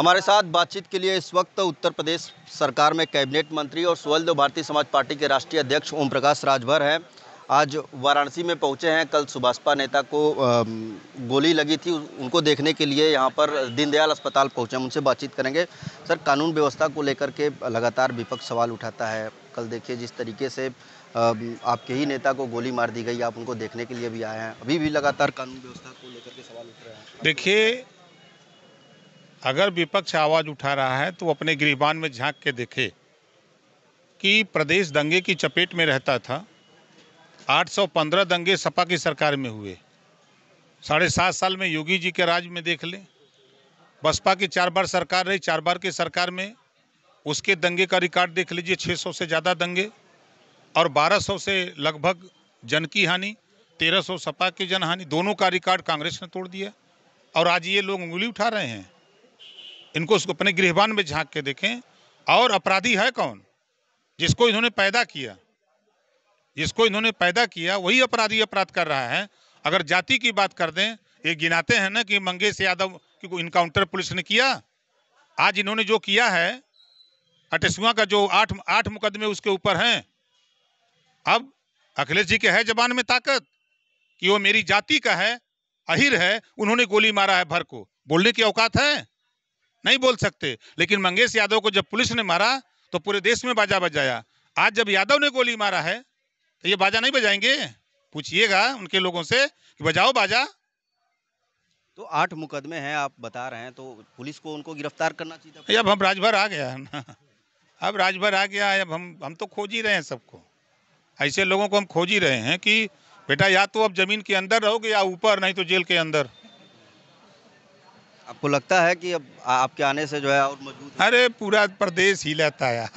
हमारे साथ बातचीत के लिए इस वक्त उत्तर प्रदेश सरकार में कैबिनेट मंत्री और सुवल भारतीय समाज पार्टी के राष्ट्रीय अध्यक्ष ओम प्रकाश राजभर हैं आज वाराणसी में पहुंचे हैं कल सुभाषपा नेता को गोली लगी थी उनको देखने के लिए यहाँ पर दीनदयाल अस्पताल पहुंचे हैं उनसे बातचीत करेंगे सर कानून व्यवस्था को लेकर के लगातार विपक्ष सवाल उठाता है कल देखिए जिस तरीके से आपके ही नेता को गोली मार दी गई आप उनको देखने के लिए भी आए हैं अभी भी लगातार कानून व्यवस्था को लेकर के सवाल उठ रहे हैं देखिए अगर विपक्ष आवाज़ उठा रहा है तो अपने गृहबान में झांक के देखे कि प्रदेश दंगे की चपेट में रहता था 815 दंगे सपा की सरकार में हुए साढ़े सात साल में योगी जी के राज में देख लें बसपा की चार बार सरकार रही चार बार की सरकार में उसके दंगे का रिकॉर्ड देख लीजिए 600 से ज़्यादा दंगे और 1200 से लगभग जन की हानि 1300 सपा की जनहानि दोनों का रिकॉर्ड कांग्रेस ने तोड़ दिया और आज ये लोग उंगली उठा रहे हैं इनको उसको अपने गृहबान में झांक के देखें और अपराधी है कौन जिसको इन्होंने पैदा किया जिसको इन्होंने पैदा किया वही अपराधी अपराध कर रहा है अगर जाति की बात कर दें ये गिनाते हैं ना कि मंगेश यादव की इनकाउंटर पुलिस ने किया आज इन्होंने जो किया है अटेसुआ का जो आठ आठ मुकदमे उसके ऊपर हैं अब अखिलेश जी के है जबान में ताकत कि वो मेरी जाति का है अहिर है उन्होंने गोली मारा है भर को बोलने की औकात है नहीं बोल सकते लेकिन मंगेश यादव को जब पुलिस ने मारा तो पूरे देश में बाजा बजाया आज जब यादव ने गोली मारा है तो ये बाजा नहीं बजाएंगे पूछिएगा उनके लोगों से कि बजाओ बाजा तो आठ मुकदमे हैं आप बता रहे हैं तो पुलिस को उनको गिरफ्तार करना चाहिए अब हम राजभर आ गया है ना अब राजभर आ गया है अब हम हम तो खोज ही रहे हैं सबको ऐसे लोगों को हम खोज ही रहे हैं कि बेटा या तो अब जमीन के अंदर रहोगे या ऊपर नहीं तो जेल के अंदर आपको लगता है कि अब आपके आने से जो है और मजबूत अरे पूरा प्रदेश ही लेता है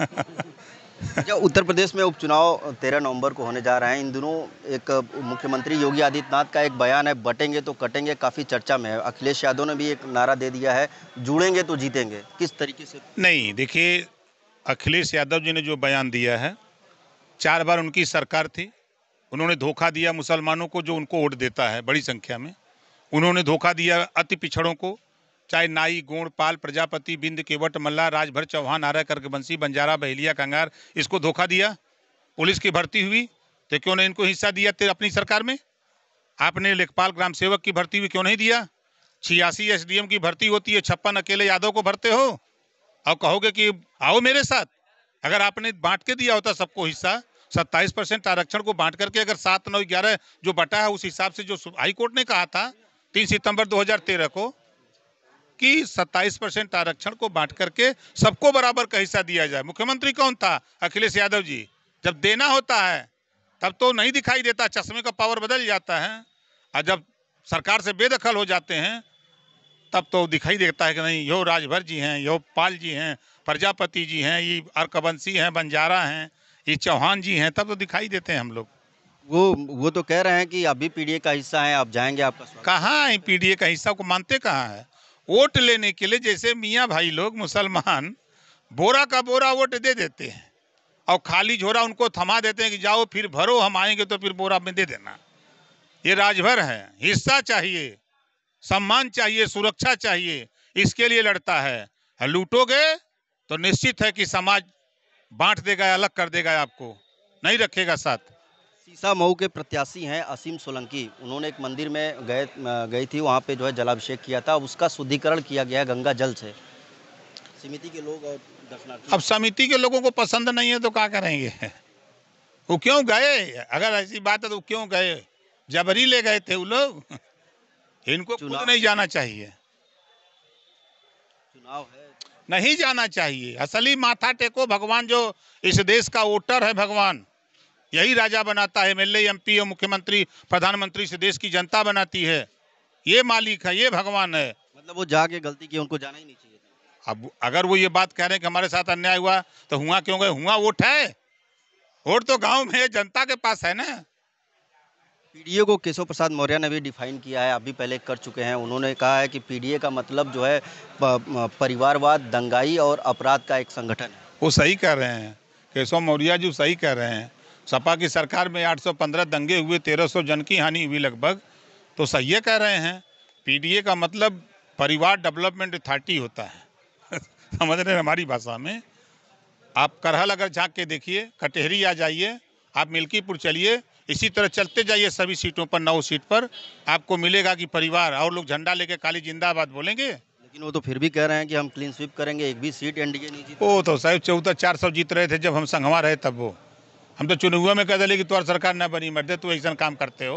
अच्छा, उत्तर प्रदेश में उपचुनाव 13 नवंबर को होने जा रहे हैं इन दिनों एक मुख्यमंत्री योगी आदित्यनाथ का एक बयान है बटेंगे तो कटेंगे काफ़ी चर्चा में है अखिलेश यादव ने भी एक नारा दे दिया है जुड़ेंगे तो जीतेंगे किस तरीके से नहीं देखिए अखिलेश यादव जी ने जो बयान दिया है चार बार उनकी सरकार थी उन्होंने धोखा दिया मुसलमानों को जो उनको वोट देता है बड़ी संख्या में उन्होंने धोखा दिया अति पिछड़ों को चाहे नाई पाल प्रजापति बिंद केवट मल्ला राजभर चौहान आरा बंसी बंजारा बहेलिया कंगार इसको धोखा दिया पुलिस की भर्ती हुई तो क्यों नहीं इनको हिस्सा दिया अपनी सरकार में आपने लेखपाल ग्राम सेवक की भर्ती हुई क्यों नहीं दिया छियासी एस की भर्ती होती है छप्पन अकेले यादव को भरते हो और कहोगे कि आओ मेरे साथ अगर आपने बांट के दिया होता सबको हिस्सा सत्ताईस परसेंट आरक्षण को बांट करके अगर सात नौ ग्यारह जो बटा है उस हिसाब से जो हाईकोर्ट ने कहा था तीन सितंबर 2013 को कि 27 परसेंट आरक्षण को बांट करके सबको बराबर का हिस्सा दिया जाए मुख्यमंत्री कौन था अखिलेश यादव जी जब देना होता है तब तो नहीं दिखाई देता चश्मे का पावर बदल जाता है और जब सरकार से बेदखल हो जाते हैं तब तो दिखाई देता है कि नहीं यो राजभर जी हैं यो पाल जी हैं प्रजापति जी हैं ये अर्कवंशी हैं बंजारा हैं ये चौहान जी हैं तब तो दिखाई देते हैं हम लोग वो वो तो कह रहे हैं कि अभी पीडीए का हिस्सा है आप जाएंगे आपका कहाँ है पीडीए का हिस्सा को मानते कहाँ है वोट लेने के लिए जैसे मियाँ भाई लोग मुसलमान बोरा का बोरा वोट दे देते हैं और खाली झोरा उनको थमा देते हैं कि जाओ फिर भरो हम आएंगे तो फिर बोरा में दे देना ये राजभर है हिस्सा चाहिए सम्मान चाहिए सुरक्षा चाहिए इसके लिए लड़ता है लूटोगे तो निश्चित है कि समाज बांट देगा अलग कर देगा आपको नहीं रखेगा साथ सीसा मऊ के प्रत्याशी हैं असीम सोलंकी उन्होंने एक मंदिर में गए गई थी वहाँ पे जो है जलाभिषेक किया था उसका शुद्धिकरण किया गया है गंगा जल से समिति के लोग और अब समिति के लोगों को पसंद नहीं है तो क्या करेंगे वो क्यों गए अगर ऐसी बात है तो क्यों गए जबरी ले गए थे वो लोग इनको खुद नहीं जाना चाहिए चुनाव है नहीं जाना चाहिए असली माथा टेको भगवान जो इस देश का वोटर है भगवान यही राजा बनाता है एमएलए एमपी और मुख्यमंत्री प्रधानमंत्री से देश की जनता बनाती है ये मालिक है ये भगवान है मतलब वो जाके गलती की उनको जाना ही नहीं चाहिए अब अगर वो ये बात कह रहे हैं कि हमारे साथ अन्याय हुआ तो हुआ क्यों गए हुआ वोट है वोट तो गांव में जनता के पास है ना पीडीए को केशव प्रसाद मौर्य ने भी डिफाइन किया है आप भी पहले कर चुके हैं उन्होंने कहा है कि पीडीए का मतलब जो है परिवारवाद दंगाई और अपराध का एक संगठन है वो सही कह रहे हैं केशव मौर्य जी सही कह रहे हैं सपा की सरकार में 815 दंगे हुए 1300 जन की हानि हुई लगभग तो सही कह रहे हैं पीडीए का मतलब परिवार डेवलपमेंट अथॉरिटी होता है समझ रहे हमारी भाषा में आप करहल अगर झाँक के देखिए कटहरी आ जाइए आप मिल्कीपुर चलिए इसी तरह चलते जाइए सभी सीटों पर नौ सीट पर आपको मिलेगा कि परिवार और लोग झंडा लेके काली जिंदाबाद बोलेंगे लेकिन वो तो फिर भी कह रहे हैं कि हम क्लीन स्वीप करेंगे एक भी सीट एनडीए नहीं ओ तो साहब चौदह चार सौ जीत रहे थे जब हम संगवा रहे तब वो हम तो चुनौआ में कह दिले कि तुम्हारा सरकार ना बनी मरते तो ऐसा काम करते हो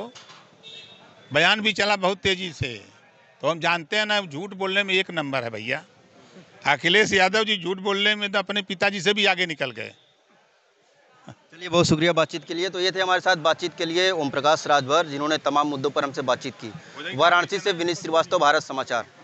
बयान भी चला बहुत तेज़ी से तो हम जानते हैं ना झूठ बोलने में एक नंबर है भैया अखिलेश यादव जी झूठ बोलने में तो अपने पिताजी से भी आगे निकल गए चलिए बहुत शुक्रिया बातचीत के लिए तो ये थे हमारे साथ बातचीत के लिए ओम प्रकाश राजभर जिन्होंने तमाम मुद्दों पर हमसे बातचीत की वाराणसी से विनीत श्रीवास्तव भारत समाचार